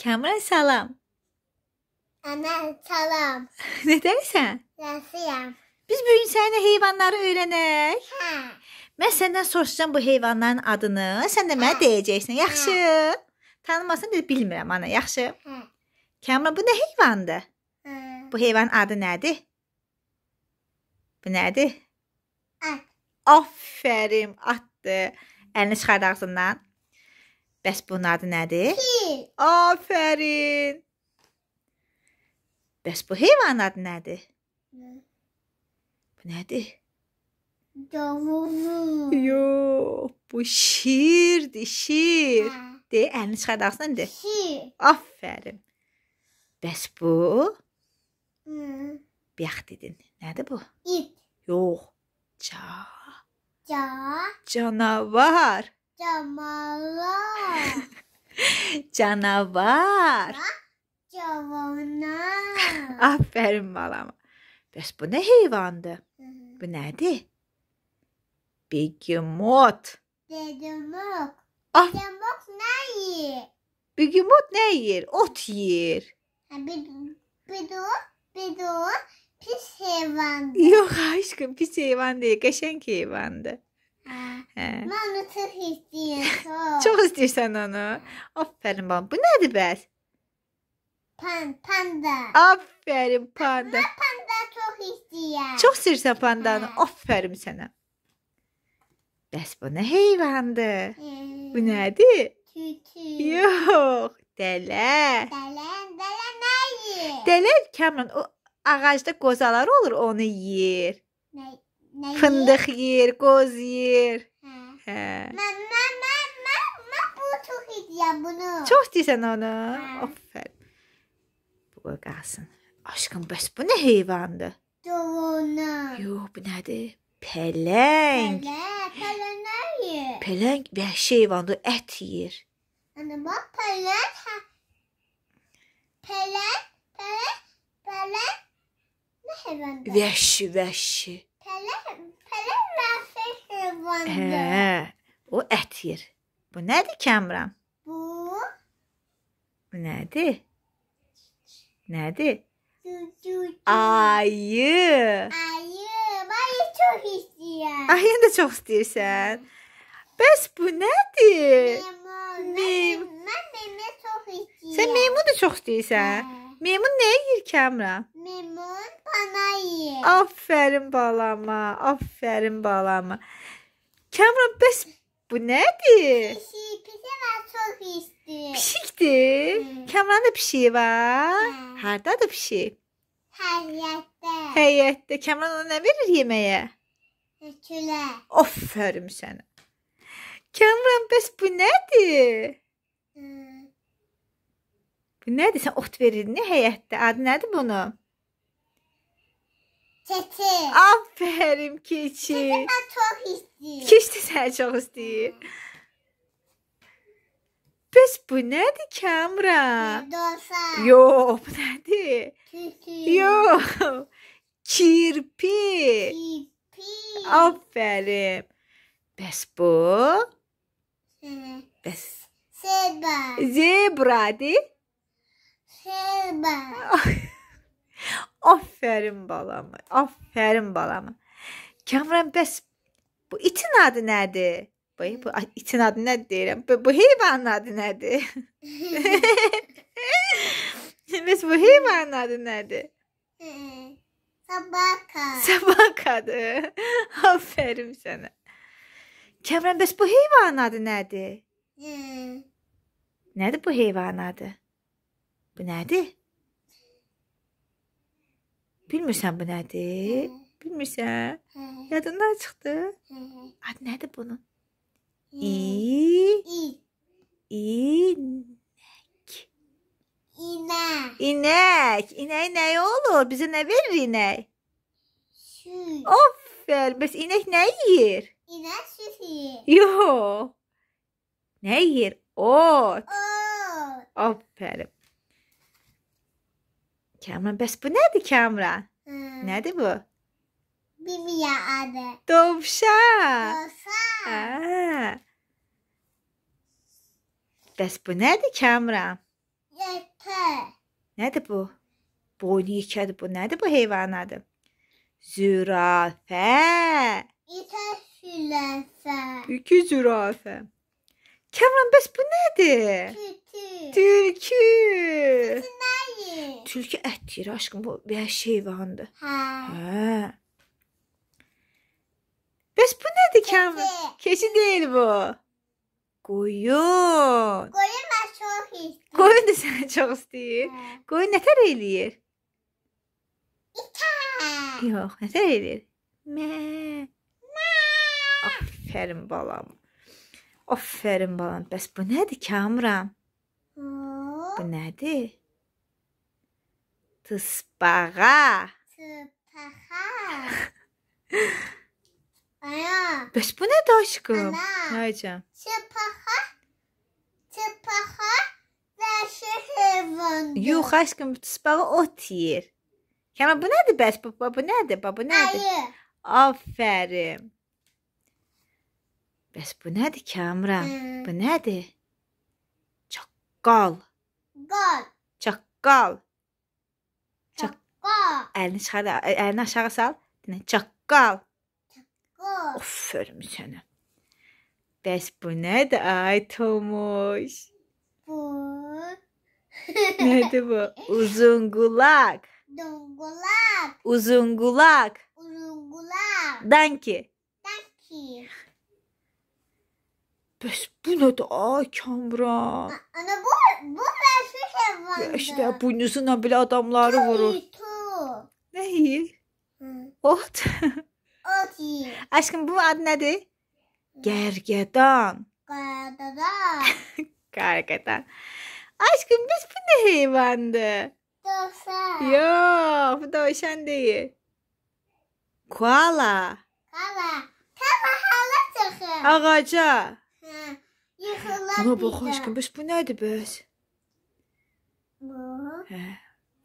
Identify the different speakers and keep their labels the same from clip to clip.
Speaker 1: Kəmran salam. Ana salam. Nədəsən? Yaxşıyam. Biz bu gün səninlə heyvanları öyrənək. Hə. Mən səndən soruşacağam bu heyvanların adını, sən də mənə hə. deyəcəksən. Yaxşı? Hə. Tanımasan da bilmirəm ana, yaxşı? Hə. Kəmran bu nə heyvandır? Hə. Bu heyvanın adı nədir? Bu nədir? At. Hə. Afərin, atdır. Əlini çıxart ağzından. Bəs bunun adı nədir? Fil. Afərin. Bəs bu heyvanın adı nədir? Nə? Bu nədir? Davulu. Yox, bu şirdir, şir. Hə. De, əlini çıxart ağzından de. Şir. Afərin. Bəs bu? Hı. Biyax dedin. Nədir bu? İt. Yox. Ca. Ca. Canavar.
Speaker 2: Canavar.
Speaker 1: Canavar.
Speaker 2: Canavar.
Speaker 1: Aferin balama. Bəs bu nə heyvandır? Bu nədir? Begemot.
Speaker 2: Begemot. Ah. Begemot nə yeyir?
Speaker 1: Begemot nə yeyir? Ot yeyir.
Speaker 2: Begemot, begemot pis heyvandır. Yox
Speaker 1: aşkım, pis heyvan deyil, qəşəng heyvandır. Hə. Mən
Speaker 2: onu çox istəyirəm. çox
Speaker 1: istəyirsən onu. Afərin bala. Bu nədir bəs?
Speaker 2: Pan, panda. Afərin panda.
Speaker 1: Mən panda çox istəyirəm. Çox istəyirsən pandanı. Hə. Afərin sənə. Bəs bu nə heyvandır? Hmm. Bu nədir? Tülkü. Yox, dələ. Dələ, dələ nə yeyir? Dələ Kəmran o ağacda qozalar olur, onu yeyir. Nə?
Speaker 2: Nə Fındıq
Speaker 1: yer, qoz yer. Hə. hə. Mən
Speaker 2: mən mən mən mən bunu çox istəyirəm
Speaker 1: bunu. Çox istəyirsən onu? Hə. Aferin. Bu qalsın. Aşkım bəs bu nə heyvandır? Dovana. Yox, bu nədir? Pələng.
Speaker 2: Pələng, pələng nə yeyir?
Speaker 1: Pələng vəhşi heyvandır, ət yeyir.
Speaker 2: Ana bax pələng. Pələng, pələng, pələng nə heyvandır? Vəhşi,
Speaker 1: vəhşi.
Speaker 2: Hə,
Speaker 1: o ət yer. Bu nədir Kəmran? Bu. Bu nədir? Nədir? Ayı. Ayı.
Speaker 2: Ayı çox istəyirəm.
Speaker 1: Ayı da çox istəyirsən. Bəs bu nədir? Meymun. Mən meymun çox istəyirəm. Sən meymunu da çox istəyirsən. Hə. Meymun nə yeyir Kəmran? Meymun bana yeyir. Aferin balama, aferin balama. Kamran bəs bu nədir? Pişik,
Speaker 2: pişik var, çox isti.
Speaker 1: Pişikdir? Hmm. Kamranın da pişiyi var. Hmm. Hardadır pişik?
Speaker 2: Həyətdə.
Speaker 1: Həyətdə. Kamran ona nə verir yeməyə? Külə. Aferin sənə. Kamran bəs bu nədir? Hmm. Bu nədir? Sən ot verirdin həyətdə. Adı nədir bunun? Keçi. Aferin keçi. Keçi ben
Speaker 2: çok istiyorum. Keçi
Speaker 1: de sen çok istiyor. Pes bu nədir Kamra?
Speaker 2: Dosa. Yox,
Speaker 1: bu nədir? Yox. Kirpi. Kirpi. Aferin. Bəs bu?
Speaker 2: Bəs. Zebra.
Speaker 1: Zebradır.
Speaker 2: Zebra.
Speaker 1: Afərin balama, afərin balama. Kamran bəs bu itin adı nədir? Bu, bu itin adı nədir deyirəm. Bu, bu heyvanın adı nədir? bəs bu heyvanın adı nədir?
Speaker 2: Sabaka.
Speaker 1: Sabakadır. Afərin sənə. Kamran bəs bu heyvanın adı nədir? Nədir bu heyvanın adı? Bu nədir? Bilmirsən bu nədir? Bilmirsən? Yadından çıxdı? Adı nədir bunun? İ İnək. İnək. İnək. İnək nə olur? Bizə nə verir inək? Süt. Aferin. Bəs inək nə yeyir?
Speaker 2: İnək süt yeyir.
Speaker 1: Yox. Nə yeyir? Ot. Ot. Aferin. Kamran, bəs bu nədir Kamran? Hmm. Nədir bu?
Speaker 2: Bibiya adı.
Speaker 1: Dovşan.
Speaker 2: Dovşan.
Speaker 1: Bəs bu nədir Kamran?
Speaker 2: Yekə.
Speaker 1: Nədir bu? Boynu yekədir bu. Nədir bu heyvanın adı? Zürafə. İki zürafə. İki zürafə. Kəmran bəs bu nədir? Tülkü. Tülkü. Tülkü ət yeyir aşkım, bu bir heyvandır. Hə. Hə. Bəs bu nədir Kəmran? Keçi deyil bu. Qoyun. Qoyun mən çox istəyirəm. Qoyun da səni çox istəyir. Hə. Qoyun nətər eləyir? İtər. Yox, nətər eləyir? Mə. Mə. Afərin balam. Aferin balam. Bəs bu nədir ki, Amram? Bu nədir? Tısbağa.
Speaker 2: Tısbağa. Ana.
Speaker 1: Bəs bu nədir aşkım? Haycan. Tısbağa.
Speaker 2: Tısbağa vəhşi heyvandır. Yox
Speaker 1: aşkım, tısbağa ot yeyir. Yəni bu nədir bəs? Bu, bu nədir? Bu, bu nədir? Ayı. Aferin. Bəs bu nədir ki, Amram? Hmm. Bu nədir? Çaqqal. Qal. Çaqqal.
Speaker 2: Çaqqal.
Speaker 1: Əlini çıxar, əlini aşağı sal. Dinə, çaqqal. Çaqqal. Of, ölmü sənə. Bəs bu nədir, ay Tomuş? Bu. nədir bu? Uzun qulaq. Uzun qulaq. Uzun qulaq. Uzun qulaq. Danki.
Speaker 2: Danki.
Speaker 1: Bəs bu nədir? Ay kamran.
Speaker 2: Ana bu bu vəhşi heyvandır. İşte buynuzuna
Speaker 1: belə adamları vurur. Nə yeyir? Ot.
Speaker 2: Ot yeyir.
Speaker 1: Aşkım bu ad nədir? Gergedan.
Speaker 2: Gergedan.
Speaker 1: Gergedan. Aşkım biz bu ne heyvandı? Dovşan. Yo, bu dovşan değil. Koala.
Speaker 2: Koala. Koala hala çıxır.
Speaker 1: Ağaca. Buna baxaşqın, bəs bu nədir bəs? Bu? Hə,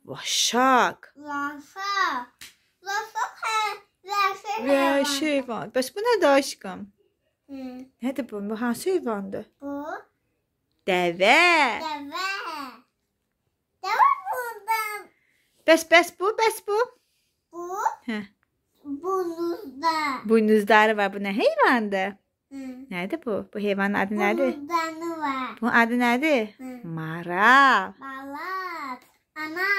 Speaker 1: vaşaq.
Speaker 2: Vaşaq. Vaşaq hə, vəhşi heyvan. Vəhşi
Speaker 1: heyvan. Bəs bu nədir aşqım? Hı. Nədir bu? Bu hansı heyvandır? Bu? Dəvə.
Speaker 2: Dəvə. Dəvə
Speaker 1: bundan. Bəs, bəs bu, bəs bu? Bu? Hə. Buynuzda. Buynuzları var. Bu nə heyvandır? Nədir bu? Bu heyvanın adı nədir? Bunun danı var. Bunun adı nədir? Hı. Maral.
Speaker 2: Maral. Ana.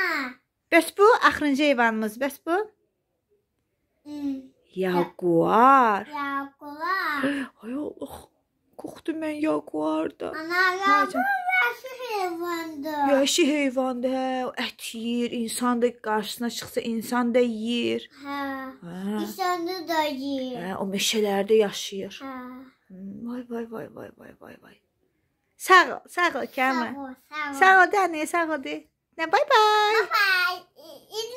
Speaker 1: Bəs bu axırıncı heyvanımız, bəs bu? Hı. Yaguar.
Speaker 2: Yaguar.
Speaker 1: Ay Allah. Qorxdum mən yaguarda. Ana, yaguar vəhşi heyvandır. Vəhşi heyvandır, hə, ət yeyir, insan da qarşısına çıxsa insan da yeyir. Hə. hə. İnsanı da yeyir. Hə, o meşələrdə yaşayır. Hə. Vay vay vay vay vay vay vay. Sağ ol, sağ ol Kəmal. Sağ ol, sağ ol. Sağ ol Dani, sağ ol. De. Nə bay bay. Bay bay.